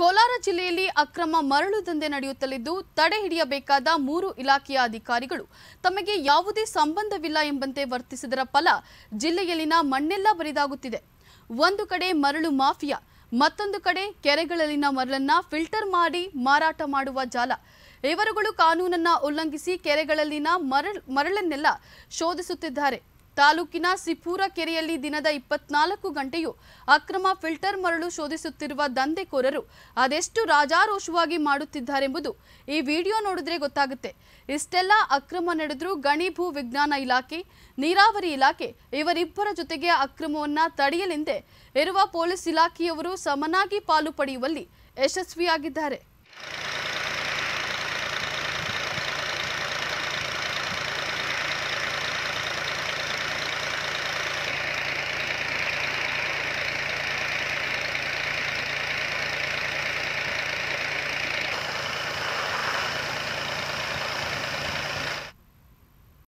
ಕೋಲಾರ ಜಿಲ್ಲೆಯಲ್ಲಿ ಅಕ್ರಮ ಮರಳು ದಂಧೆ ನಡೆಯುತ್ತಲಿದ್ದು ತಡೆ ಹಿಡಿಯಬೇಕಾದ ಮೂರು ಇಲಾಖೆಯ ಅಧಿಕಾರಿಗಳು ತಮಗೆ ಯಾವುದೇ ಸಂಬಂಧವಿಲ್ಲ ಎಂಬಂತೆ ವರ್ತಿಸಿದರ ಫಲ ಜಿಲ್ಲೆಯಲ್ಲಿನ ಮಣ್ಣೆಲ್ಲ ಬರಿದಾಗುತ್ತಿದೆ ಒಂದು ಕಡೆ ಮರಳು ಮಾಫಿಯಾ ಮತ್ತೊಂದು ಕಡೆ ಕೆರೆಗಳಲ್ಲಿನ ಮರಳನ್ನ ಫಿಲ್ಟರ್ ಮಾಡಿ ಮಾರಾಟ ಮಾಡುವ ಜಾಲ ಇವರುಗಳು ಕಾನೂನನ್ನ ಉಲ್ಲಂಘಿಸಿ ಕೆರೆಗಳಲ್ಲಿನ ಮರಳನ್ನೆಲ್ಲ ಶೋಧಿಸುತ್ತಿದ್ದಾರೆ ತಾಲೂಕಿನ ಸಿಪೂರ ಕೆರೆಯಲ್ಲಿ ದಿನದ ಇಪ್ಪತ್ನಾಲ್ಕು ಗಂಟೆಯೂ ಅಕ್ರಮ ಫಿಲ್ಟರ್ ಮರಳು ಶೋಧಿಸುತ್ತಿರುವ ದಂಧೆಕೋರರು ಅದೆಷ್ಟು ರಾಜಾರೋಷವಾಗಿ ಮಾಡುತ್ತಿದ್ದಾರೆಂಬುದು ಈ ವಿಡಿಯೋ ನೋಡಿದ್ರೆ ಗೊತ್ತಾಗುತ್ತೆ ಇಷ್ಟೆಲ್ಲ ಅಕ್ರಮ ನಡೆದರೂ ಗಣಿ ಭೂ ವಿಜ್ಞಾನ ಇಲಾಖೆ ನೀರಾವರಿ ಇಲಾಖೆ ಇವರಿಬ್ಬರ ಜೊತೆಗೆ ಅಕ್ರಮವನ್ನ ತಡೆಯಲೆಂದೇ ಇರುವ ಪೊಲೀಸ್ ಇಲಾಖೆಯವರು ಸಮನಾಗಿ ಪಾಲು ಪಡೆಯುವಲ್ಲಿ ಯಶಸ್ವಿಯಾಗಿದ್ದಾರೆ